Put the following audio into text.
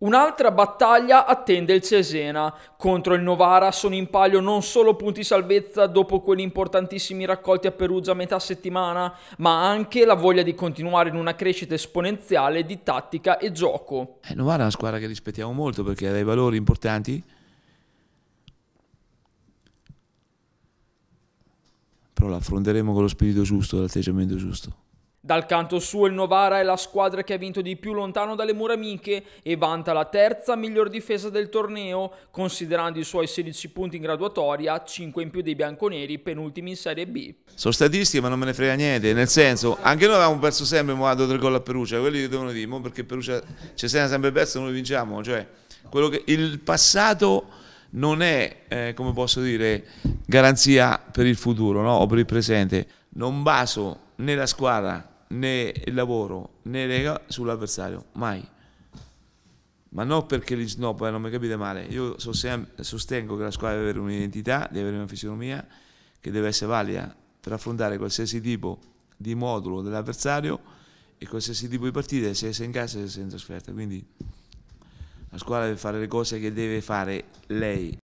Un'altra battaglia attende il Cesena. Contro il Novara sono in palio non solo punti salvezza dopo quelli importantissimi raccolti a Perugia a metà settimana, ma anche la voglia di continuare in una crescita esponenziale di tattica e gioco. Eh, Novara è una squadra che rispettiamo molto perché ha dei valori importanti, però la affronteremo con lo spirito giusto, l'atteggiamento giusto. Dal canto suo il Novara è la squadra che ha vinto di più lontano dalle mura amiche e vanta la terza miglior difesa del torneo, considerando i suoi 16 punti in graduatoria, 5 in più dei bianconeri, penultimi in Serie B. Sono statistiche ma non me ne frega niente, nel senso, anche noi avevamo perso sempre Moado tre gol a Perugia, quelli devono dire, perché Perugia ci c'è sempre perso noi vinciamo, cioè che, il passato non è, eh, come posso dire, garanzia per il futuro no? o per il presente. Non baso né la squadra né il lavoro né lega sull'avversario, mai. Ma non perché gli snob, eh, non mi capite male, io sostengo che la squadra deve avere un'identità, deve avere una fisionomia che deve essere valida per affrontare qualsiasi tipo di modulo dell'avversario e qualsiasi tipo di partita, sia in casa sia in trasferta. Quindi la squadra deve fare le cose che deve fare lei.